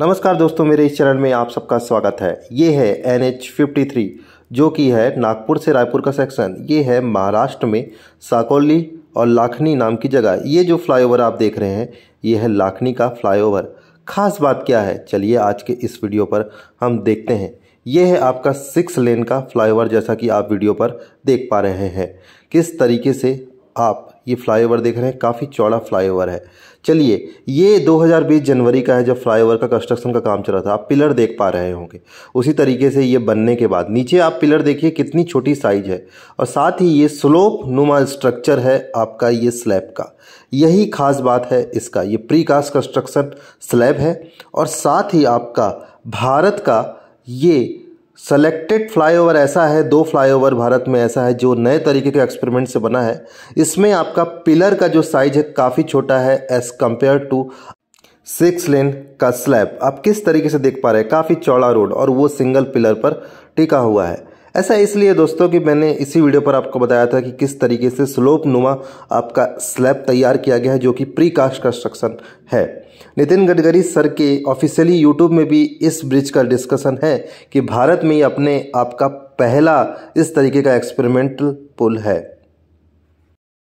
नमस्कार दोस्तों मेरे इस चैनल में आप सबका स्वागत है ये है एन एच फिफ्टी थ्री जो कि है नागपुर से रायपुर का सेक्शन ये है महाराष्ट्र में साकोली और लाखनी नाम की जगह ये जो फ्लाईओवर आप देख रहे हैं ये है लाखनी का फ्लाईओवर खास बात क्या है चलिए आज के इस वीडियो पर हम देखते हैं ये है आपका सिक्स लेन का फ्लाईओवर जैसा कि आप वीडियो पर देख पा रहे हैं किस तरीके से आप ये फ्लाईओवर देख रहे हैं काफ़ी चौड़ा फ्लाईओवर है चलिए ये 2020 जनवरी का है जब फ्लाईओवर का कंस्ट्रक्शन का काम चल रहा था आप पिलर देख पा रहे होंगे उसी तरीके से ये बनने के बाद नीचे आप पिलर देखिए कितनी छोटी साइज है और साथ ही ये स्लोप नुमा स्ट्रक्चर है आपका ये स्लैब का यही खास बात है इसका ये प्री कास्ट कंस्ट्रक्शन स्लैब है और साथ ही आपका भारत का ये सेलेक्टेड फ्लाईओवर ऐसा है दो फ्लाईओवर भारत में ऐसा है जो नए तरीके के एक्सपेरिमेंट से बना है इसमें आपका पिलर का जो साइज है काफ़ी छोटा है as compare to six lane का स्लैब आप किस तरीके से देख पा रहे हैं काफ़ी चौड़ा रोड और वो सिंगल पिलर पर टिका हुआ है ऐसा इसलिए दोस्तों कि मैंने इसी वीडियो पर आपको बताया था कि किस तरीके से स्लोप नुमा आपका स्लैब तैयार किया गया है जो कि प्री कास्ट कंस्ट्रक्शन है नितिन गडकरी सर के ऑफिशियली यूट्यूब में भी इस ब्रिज का डिस्कशन है कि भारत में अपने आपका पहला इस तरीके का एक्सपेरिमेंटल पुल है